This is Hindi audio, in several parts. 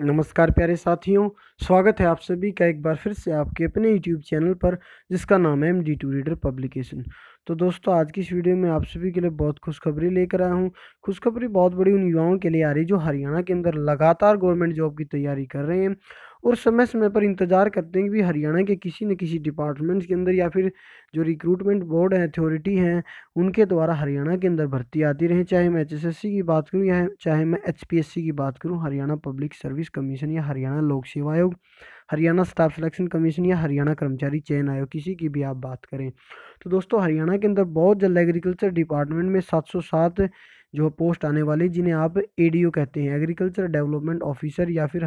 नमस्कार प्यारे साथियों स्वागत है आप सभी का एक बार फिर से आपके अपने यूट्यूब चैनल पर जिसका नाम है M D two reader publication तो दोस्तों आज की इस वीडियो में आप सभी के लिए बहुत खुशखबरी लेकर आया हूँ खुशखबरी बहुत बड़ी उन युवाओं के लिए आ रही जो हरियाणा के अंदर लगातार गवर्नमेंट जॉब की तैयारी कर रहे हैं और समय समय पर इंतज़ार करते हैं कि भी हरियाणा के किसी न किसी डिपार्टमेंट्स के अंदर या फिर जो रिक्रूटमेंट बोर्ड है अथॉरिटी हैं उनके द्वारा हरियाणा के अंदर भर्ती आती रहे चाहे मैं एच की बात करूँ या चाहे मैं एच की बात करूँ हरियाणा पब्लिक सर्विस कमीशन या हरियाणा लोक सेवा आयोग हरियाणा स्टाफ सिलेक्शन कमीशन या हरियाणा कर्मचारी चयन आयोग किसी की भी आप बात करें तो दोस्तों हरियाणा के अंदर बहुत जल्द एग्रीकल्चर डिपार्टमेंट में सात जो पोस्ट आने वाले जिन्हें आप ए कहते हैं एग्रीकल्चर डेवलपमेंट ऑफिसर या फिर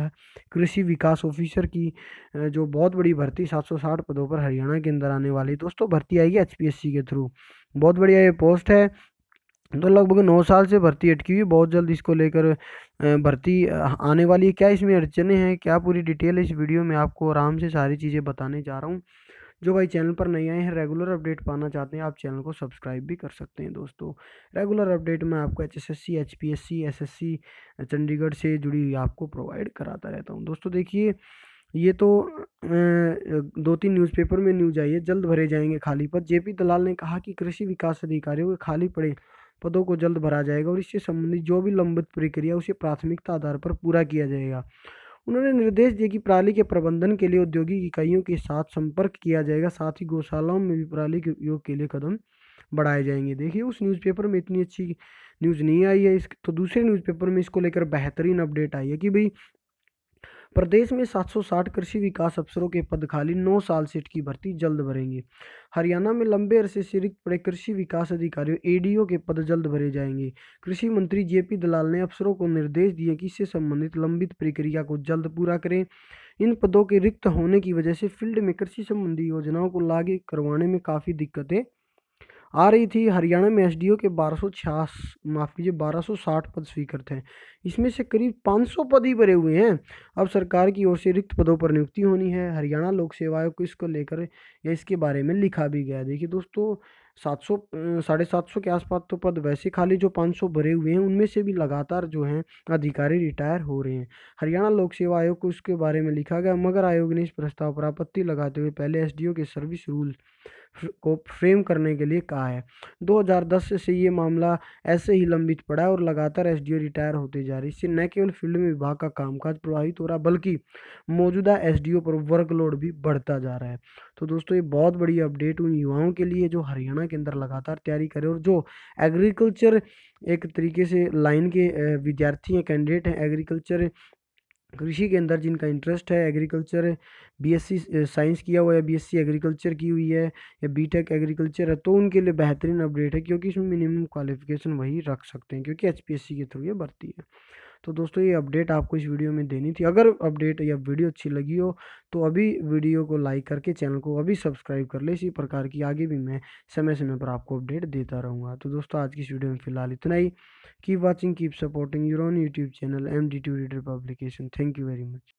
कृषि विकास ऑफिसर की जो बहुत बड़ी भर्ती 760 पदों पर हरियाणा के अंदर आने वाली दोस्तों भर्ती आएगी एच के थ्रू बहुत बढ़िया ये पोस्ट है तो लगभग नौ साल से भर्ती अटकी हुई बहुत जल्द इसको लेकर भर्ती आने वाली है क्या इसमें अड़चने हैं क्या पूरी डिटेल इस वीडियो में आपको आराम से सारी चीज़ें बताने जा रहा हूँ जो भाई चैनल पर नए आए हैं रेगुलर अपडेट पाना चाहते हैं आप चैनल को सब्सक्राइब भी कर सकते हैं दोस्तों रेगुलर अपडेट मैं आपको H S S C H P S C S S C Chandigarh से जुड़ी हुई आपको प्रोवाइड कराता रहता हूँ दोस्तों देखिए ये तो दो तीन न्यूज़पेपर में न्यूज आई है जल्द भरे जाएंगे खाली पद जेपी दलाल ने कहा कि कृषि विकास अधिकारियों के खाली पड़े पदों को जल्द भरा जाएगा और इससे संबंधित जो भी लंबित प्रक्रिया उसे प्राथमिकता आधार पर पूरा किया जाएगा उन्होंने निर्देश दिए कि पराली के प्रबंधन के लिए औद्योगिक इकाइयों के साथ संपर्क किया जाएगा साथ ही गौशालाओं में भी पराली के उपयोग के लिए कदम बढ़ाए जाएंगे देखिए उस न्यूज़पेपर में इतनी अच्छी न्यूज़ नहीं आई है इस तो दूसरे न्यूज़पेपर में इसको लेकर बेहतरीन अपडेट आई है कि भाई प्रदेश में 760 कृषि विकास अफसरों के पद खाली नौ साल सेट की भर्ती जल्द भरेंगे हरियाणा में लंबे अरसे से रिक्त पड़े कृषि विकास अधिकारियों एडीओ के पद जल्द भरे जाएंगे कृषि मंत्री जेपी दलाल ने अफसरों को निर्देश दिए कि इससे संबंधित लंबित प्रक्रिया को जल्द पूरा करें इन पदों के रिक्त होने की वजह से फील्ड में कृषि संबंधी योजनाओं को लागू करवाने में काफ़ी दिक्कतें आ रही थी हरियाणा में एसडीओ के बारह सौ छियास माफ़ कीजिए बारह सौ साठ पद स्वीकृत हैं इसमें से करीब पाँच सौ पद ही भरे हुए हैं अब सरकार की ओर से रिक्त पदों पर नियुक्ति होनी है हरियाणा लोक सेवा आयोग को इसको लेकर या इसके बारे में लिखा भी गया देखिए दोस्तों सात सौ साढ़े सात सौ के आसपास तो पद वैसे खाली जो पाँच सौ भरे हुए हैं उनमें से भी लगातार जो हैं अधिकारी रिटायर हो रहे हैं हरियाणा लोक सेवा आयोग को इसके बारे में लिखा गया मगर आयोग ने इस प्रस्ताव पर आपत्ति लगाते हुए पहले एसडीओ के सर्विस रूल को फ्रेम करने के लिए कहा है 2010 से ये मामला ऐसे ही लंबित पड़ा है और लगातार एसडीओ रिटायर होते जा रहे इससे न केवल फील्ड में विभाग का कामकाज प्रभावित हो रहा बल्कि मौजूदा एसडीओ पर वर्कलोड भी बढ़ता जा रहा है तो दोस्तों ये बहुत बड़ी अपडेट उन युवाओं के लिए जो हरियाणा के अंदर लगातार तैयारी करें और जो एग्रीकल्चर एक तरीके से लाइन के विद्यार्थी हैं कैंडिडेट हैं एग्रीकल्चर कृषि के अंदर जिनका इंटरेस्ट है एग्रीकल्चर बीएससी साइंस किया हुआ है बीएससी एग्रीकल्चर की हुई है या बीटेक एग्रीकल्चर है तो उनके लिए बेहतरीन अपडेट है क्योंकि इसमें मिनिमम क्वालिफिकेशन वही रख सकते हैं क्योंकि एचपीएससी के थ्रू ये भर्ती है तो दोस्तों ये अपडेट आपको इस वीडियो में देनी थी अगर अपडेट या वीडियो अच्छी लगी हो तो अभी वीडियो को लाइक करके चैनल को अभी सब्सक्राइब कर ले इसी प्रकार की आगे भी मैं समय समय पर आपको अपडेट देता रहूँगा तो दोस्तों आज की इस वीडियो में फिलहाल इतना ही keep watching keep supporting your on YouTube channel M D two reader publication thank you very much